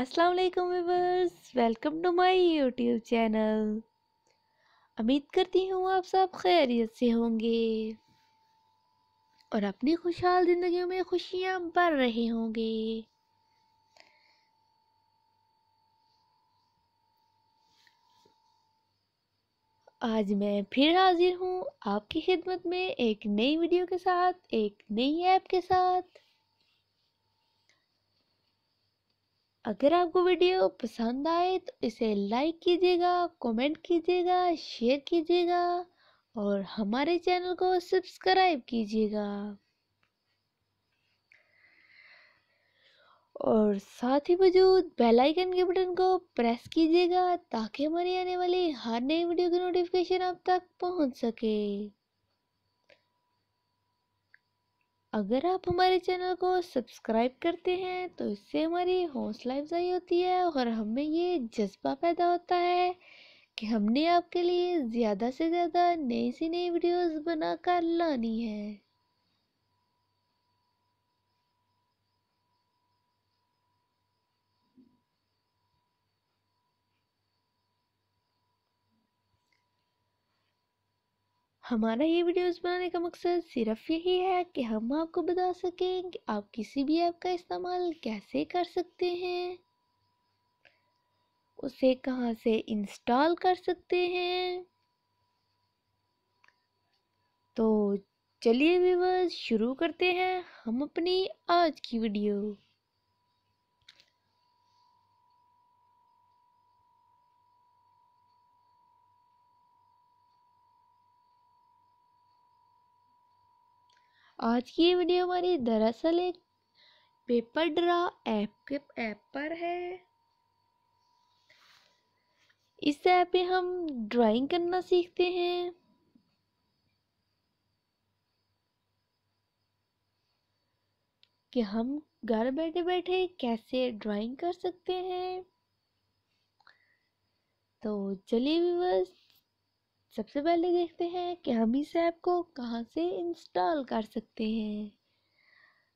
अस्सलाम वालेकुम viewers welcome to my YouTube channel उम्मीद करती हूँ आप सब खैरियत से होंगे और अपनी खुशहाल ज़िंदगी में खुशियाँ भर रहे होंगे आज मैं फिर हाजिर हूँ आपकी खिदमत में एक नई वीडियो के साथ एक नई ऐप के साथ अगर आपको वीडियो पसंद आए तो इसे लाइक कीजिएगा कमेंट कीजिएगा शेयर कीजिएगा और हमारे चैनल को सब्सक्राइब कीजिएगा और साथ ही मौजूद बेल आइकन के बटन को प्रेस कीजिएगा ताकि हमारी आने वाली हर नई वीडियो की नोटिफिकेशन आप तक पहुंच सके अगर आप हमारे चैनल को सब्सक्राइब करते हैं तो इससे हमारी हौसला अफजाई होती है और हमें ये जज्बा पैदा होता है कि हमने आपके लिए ज़्यादा से ज़्यादा नई सी नई वीडियोस बनाकर लानी है हमारा ये वीडियोस बनाने का मकसद सिर्फ यही है कि हम आपको बता सकें कि आप किसी भी ऐप का इस्तेमाल कैसे कर सकते हैं उसे कहाँ से इंस्टॉल कर सकते हैं तो चलिए व्यूवर्स शुरू करते हैं हम अपनी आज की वीडियो आज की ये वीडियो हमारी दरअसल एक पेपर ड्रा ऐप के ऐप पर है इस ऐप पे हम ड्राइंग करना सीखते हैं कि हम घर बैठे बैठे कैसे ड्राइंग कर सकते हैं तो चलिए विवश सबसे पहले देखते हैं कि हम इस ऐप को कहाँ से इंस्टॉल कर सकते हैं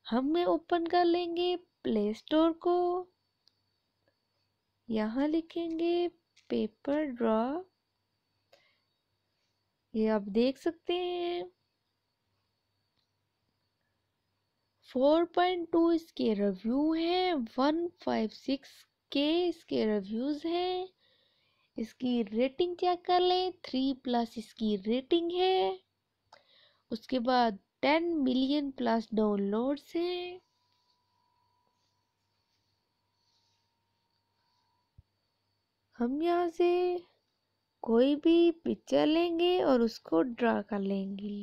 हम ओपन कर लेंगे प्ले स्टोर को यहाँ लिखेंगे पेपर ड्रॉ ये आप देख सकते हैं 4.2 इसके रिव्यू हैं 156 के इसके रिव्यूज़ हैं इसकी रेटिंग चेक कर लें थ्री प्लस इसकी रेटिंग है उसके बाद टेन मिलियन प्लस डाउनलोड्स हैं हम यहाँ से कोई भी पिक्चर लेंगे और उसको ड्रा कर लेंगे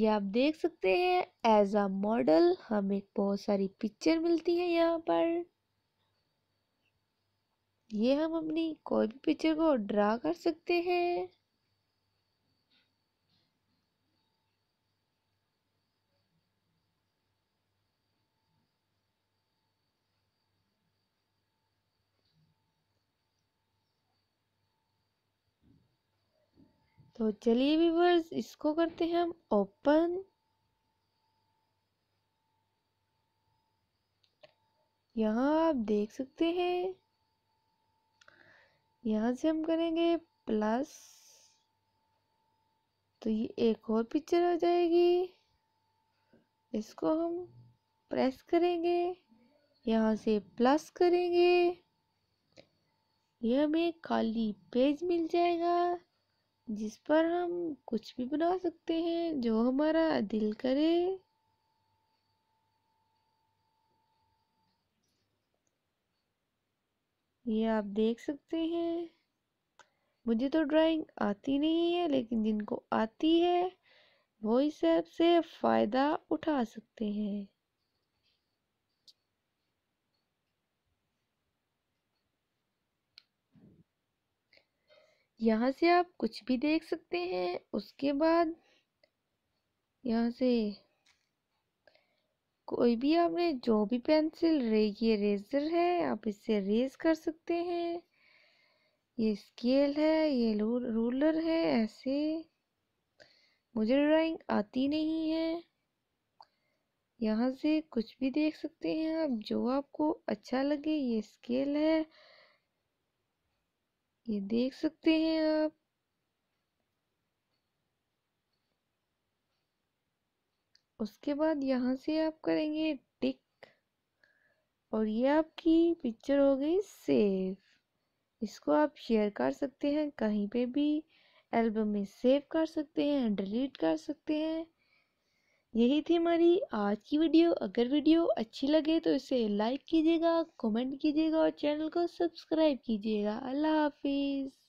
ये आप देख सकते हैं एज अ मॉडल हमें बहुत सारी पिक्चर मिलती है यहाँ पर ये हम अपनी कोई भी पिक्चर को ड्रा कर सकते हैं तो चलिए व्यूवर्स इसको करते हैं हम ओपन यहाँ आप देख सकते हैं यहाँ से हम करेंगे प्लस तो ये एक और पिक्चर आ जाएगी इसको हम प्रेस करेंगे यहाँ से प्लस करेंगे ये हमें खाली पेज मिल जाएगा जिस पर हम कुछ भी बना सकते हैं जो हमारा दिल करे ये आप देख सकते हैं मुझे तो ड्राइंग आती नहीं है लेकिन जिनको आती है वो इस ऐप से फ़ायदा उठा सकते हैं यहाँ से आप कुछ भी देख सकते हैं उसके बाद यहाँ से कोई भी आपने जो भी पेंसिल रे ये रेजर है आप इससे रेज कर सकते हैं ये स्केल है ये रूलर है ऐसे मुझे ड्राइंग आती नहीं है यहाँ से कुछ भी देख सकते हैं आप जो आपको अच्छा लगे ये स्केल है ये देख सकते हैं आप उसके बाद यहाँ से आप करेंगे टिक और ये आपकी पिक्चर हो गई सेव इसको आप शेयर कर सकते हैं कहीं पे भी एल्बम में सेव कर सकते हैं डिलीट कर सकते हैं यही थी हमारी आज की वीडियो अगर वीडियो अच्छी लगे तो इसे लाइक कीजिएगा कमेंट कीजिएगा और चैनल को सब्सक्राइब कीजिएगा अल्लाह हाफिज़